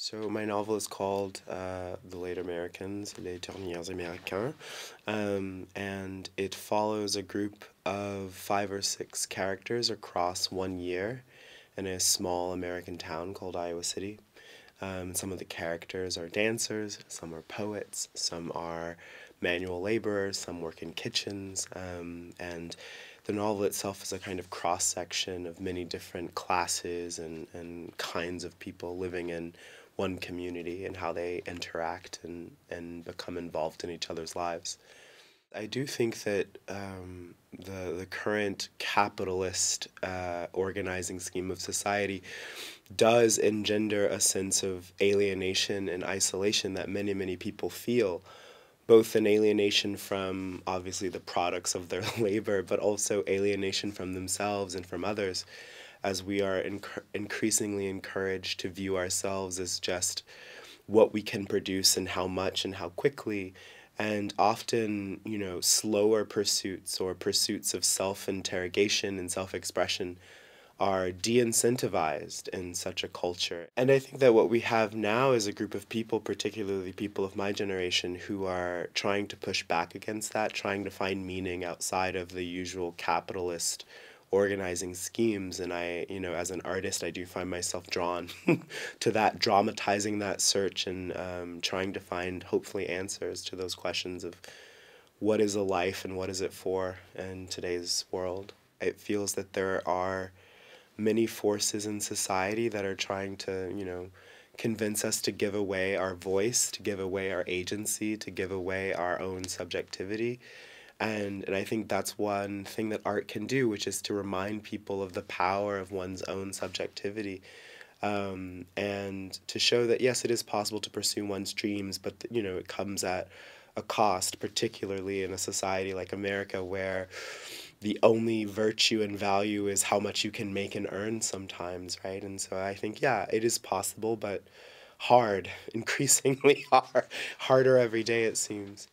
So my novel is called uh, The Late Americans, Les Derniers Américains, um, and it follows a group of five or six characters across one year in a small American town called Iowa City. Um, some of the characters are dancers, some are poets, some are manual laborers, some work in kitchens, um, and the novel itself is a kind of cross section of many different classes and, and kinds of people living in one community and how they interact and, and become involved in each other's lives. I do think that um, the the current capitalist uh, organizing scheme of society does engender a sense of alienation and isolation that many many people feel, both an alienation from obviously the products of their labor, but also alienation from themselves and from others as we are inc increasingly encouraged to view ourselves as just what we can produce and how much and how quickly and often you know slower pursuits or pursuits of self interrogation and self expression are de incentivized in such a culture. And I think that what we have now is a group of people, particularly people of my generation, who are trying to push back against that, trying to find meaning outside of the usual capitalist organizing schemes and i you know as an artist i do find myself drawn to that dramatizing that search and um, trying to find hopefully answers to those questions of what is a life and what is it for in today's world it feels that there are many forces in society that are trying to you know convince us to give away our voice to give away our agency to give away our own subjectivity and, and I think that's one thing that art can do, which is to remind people of the power of one's own subjectivity. Um, and to show that, yes, it is possible to pursue one's dreams, but, you know, it comes at a cost, particularly in a society like America where the only virtue and value is how much you can make and earn sometimes, right? And so I think, yeah, it is possible, but hard, increasingly hard, harder every day, it seems.